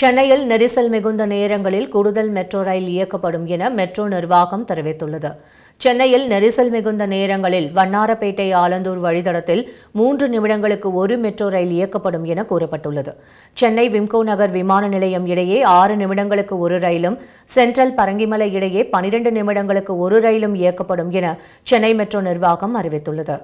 சென்னையில் நெரிசல் மிகுந்த நேரங்களில் கூடுதல் மெட்ரோ ரயில் இயக்கப்படும் என மெட்ரோ நிர்வாகம் தெரிவித்துள்ளது சென்னையில் நெரிசல் மிகுந்த நேரங்களில் வண்ணாரப்பேட்டை ஆலந்தூர் வழித்தடத்தில் மூன்று நிமிடங்களுக்கு ஒரு மெட்ரோ ரயில் இயக்கப்படும் என கூறப்பட்டுள்ளது சென்னை விம்கோ நகர் விமான நிலையம் இடையே ஆறு நிமிடங்களுக்கு ஒரு ரயிலும் சென்ட்ரல் பரங்கிமலை இடையே பனிரெண்டு நிமிடங்களுக்கு ஒரு ரயிலும் இயக்கப்படும் என சென்னை மெட்ரோ நிர்வாகம் அறிவித்துள்ளது